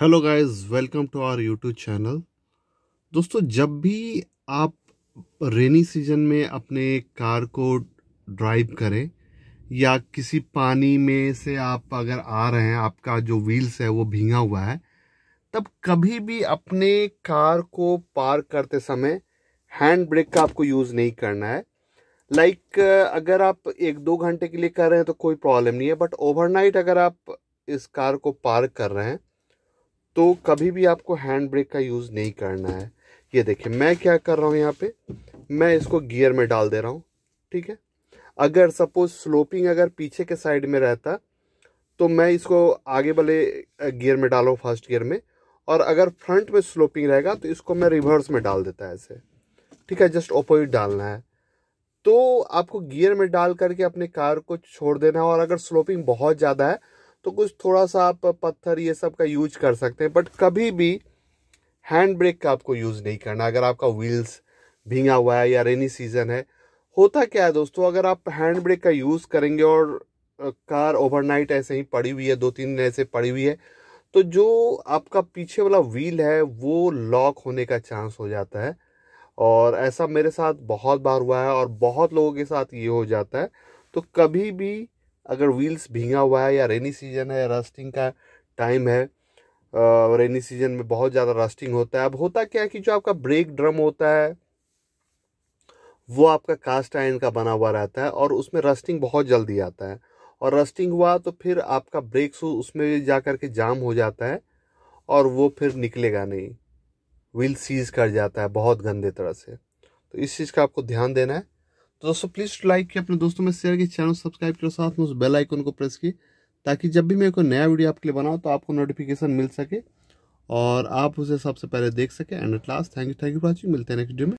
hello guys welcome to our YouTube channel दोस्तों जब भी आप रेनी सीजन में अपने कार को ड्राइव करें या किसी पानी में से आप अगर आ रहे हैं आपका जो व्हील्स है वो भींगा हुआ है तब कभी भी अपने कार को पार करते समय हैंड ब्रेक का आपको यूज़ नहीं करना है लाइक like, अगर आप एक दो घंटे के लिए कर रहे हैं तो कोई प्रॉब्लम नहीं है बट ओवरनाइट अगर आप इस कार को पार कर रहे हैं तो कभी भी आपको हैंड ब्रेक का यूज़ नहीं करना है ये देखिए मैं क्या कर रहा हूँ यहाँ पे मैं इसको गियर में डाल दे रहा हूँ ठीक है अगर सपोज स्लोपिंग अगर पीछे के साइड में रहता तो मैं इसको आगे वाले गियर में डालूँ फर्स्ट गियर में और अगर फ्रंट में स्लोपिंग रहेगा तो इसको मैं रिवर्स में डाल देता है ऐसे ठीक है जस्ट ऑपोजिट डालना है तो आपको गियर में डाल करके अपने कार को छोड़ देना है और अगर स्लोपिंग बहुत ज़्यादा है तो कुछ थोड़ा सा आप पत्थर ये सब का यूज कर सकते हैं बट कभी भी हैंड ब्रेक का आपको यूज़ नहीं करना अगर आपका व्हील्स भींगा हुआ है या रेनी सीज़न है होता क्या है दोस्तों अगर आप हैंड ब्रेक का यूज़ करेंगे और कार ओवरनाइट ऐसे ही पड़ी हुई है दो तीन दिन ऐसे पड़ी हुई है तो जो आपका पीछे वाला व्हील है वो लॉक होने का चांस हो जाता है और ऐसा मेरे साथ बहुत बार हुआ है और बहुत लोगों के साथ ये हो जाता है तो कभी भी अगर व्हील्स भींगा हुआ है या रेनी सीजन है रस्टिंग का टाइम है रेनी सीजन में बहुत ज़्यादा रस्टिंग होता है अब होता क्या है कि जो आपका ब्रेक ड्रम होता है वो आपका कास्ट आयन का बना हुआ रहता है और उसमें रस्टिंग बहुत जल्दी आता है और रस्टिंग हुआ तो फिर आपका ब्रेक शू उसमें जा कर के जाम हो जाता है और वो फिर निकलेगा नहीं व्हील सीज कर जाता है बहुत गंदे तरह से तो इस चीज़ का आपको ध्यान देना है तो दोस्तों प्लीज़ लाइक किया अपने दोस्तों में शेयर की चैनल सब्सक्राइब किया साथ में उस बेल आइकन को प्रेस की ताकि जब भी मैं कोई नया वीडियो आपके लिए बनाऊँ तो आपको नोटिफिकेशन मिल सके और आप उसे सबसे पहले देख सके and at last thank you thank you for watching मिलते हैं नेक्स्ट वीडियो में